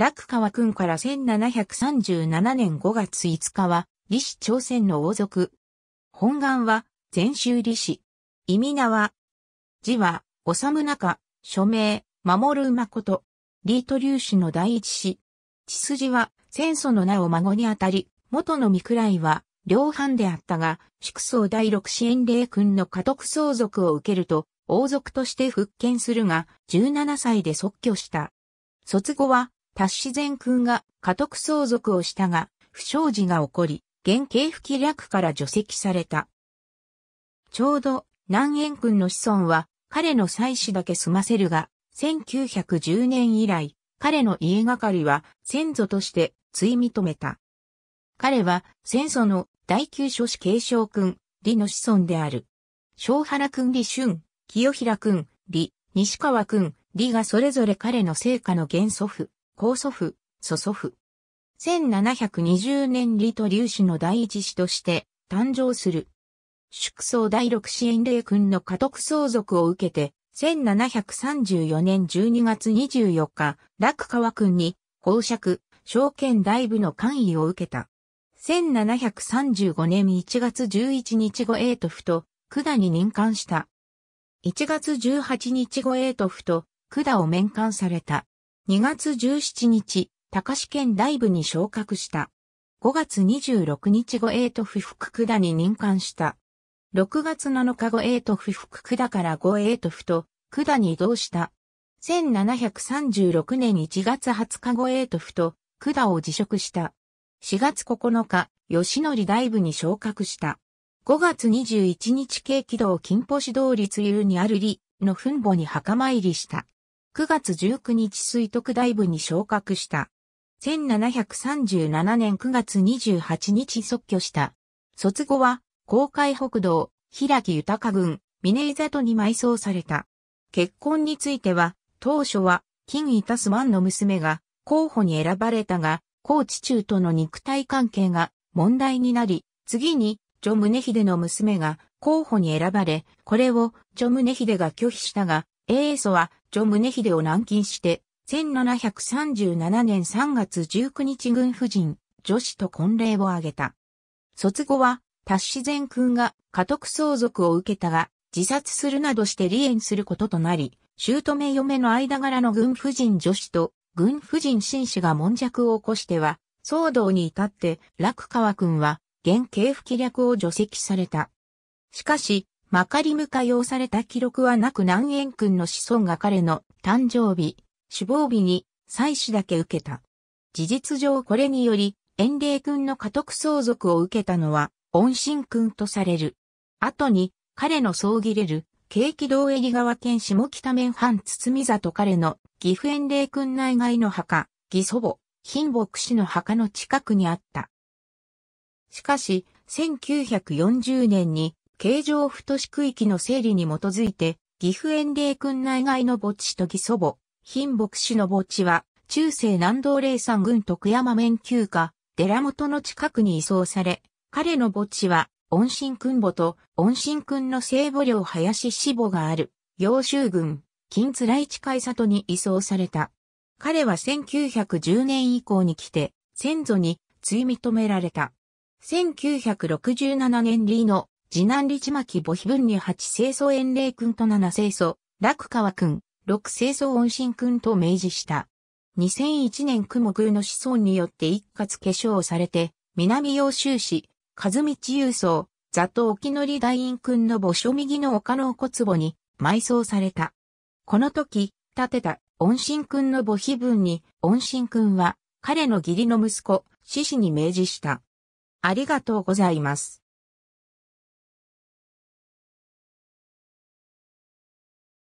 楽川君から1737年5月5日は、李氏朝鮮の王族。本願は、全州李氏。意味名は、字は、治中、署名、守る誠。李都流氏の第一子。血筋は、戦祖の名を孫にあたり、元の御位は、両藩であったが、祝宗第六支援霊君の家督相続を受けると、王族として復権するが、17歳で即居した。卒後は、達自く君が家督相続をしたが、不祥事が起こり、原型不気略から除籍された。ちょうど、南円君の子孫は、彼の妻子だけ済ませるが、1910年以来、彼の家がかりは先祖として追認めた。彼は先祖の第九書士継承君、李の子孫である。小原君李春、清平君、李、西川君、李がそれぞれ彼の成果の原祖父、高祖父、祖祖父。1720年李と劉氏の第一子として誕生する。祝宗第六支援霊君の家督相続を受けて、1734年12月24日、楽川君に、公爵、証券大部の官位を受けた。1735年1月11日後エイトフと、管に任官した。1月18日後エイトフと、管を免官された。2月17日、高志県大部に昇格した。5月26日後英都府福田に任官した。6月7日後英都府福田から後英都府と田に移動した。1736年1月20日後英都府と田を辞職した。4月9日、吉則大部に昇格した。5月21日軽軌道金星通り通流にある李の墳墓に墓参りした。9月19日水徳大部に昇格した。1737年9月28日即居した。卒後は、公海北道、平木豊郡、峰ザ里に埋葬された。結婚については、当初は、金イタスマンの娘が候補に選ばれたが、高知中との肉体関係が問題になり、次に、ジョムネヒデの娘が候補に選ばれ、これをジョムネヒデが拒否したが、英祖はジョ宗秀を軟禁して、1737年3月19日軍夫人、女子と婚礼を挙げた。卒後は、達志善君が家督相続を受けたが、自殺するなどして離縁することとなり、姑嫁の間柄の軍夫人女子と軍夫人紳士が悶着を起こしては、騒動に至って楽川君は、現刑不気略を除籍された。しかし、まかり向か用された記録はなく南円君の子孫が彼の誕生日、死亡日に祭祀だけ受けた。事実上これにより、円霊君の家督相続を受けたのは、恩心君とされる。後に、彼の葬儀れる、景気道江里川県下北面藩堤里彼の岐阜園霊君内外の墓、義祖母、貧牧師の墓の近くにあった。しかし、1940年に形状不都市区域の整理に基づいて、岐阜園霊君内外の墓地と義祖母、貧牧師の墓地は、中世南道霊山郡徳山面休暇、寺本の近くに移送され、彼の墓地は、恩神君母と恩神君の聖母領林死母がある、陽州郡、金津来地海里に移送された。彼は1910年以降に来て、先祖に追認められた。1967年リーの次男立巻母碑分に8清掃遠霊君と7清掃楽川君、6清掃恩心君と明示した。2001年雲宮の子孫によって一括化粧されて、南洋州市、和道郵送、座頭沖り大院君の墓所右の丘のお骨壺に埋葬された。この時、建てた恩心君の墓碑文に、恩心君は、彼の義理の息子、獅子に明示した。ありがとうございます。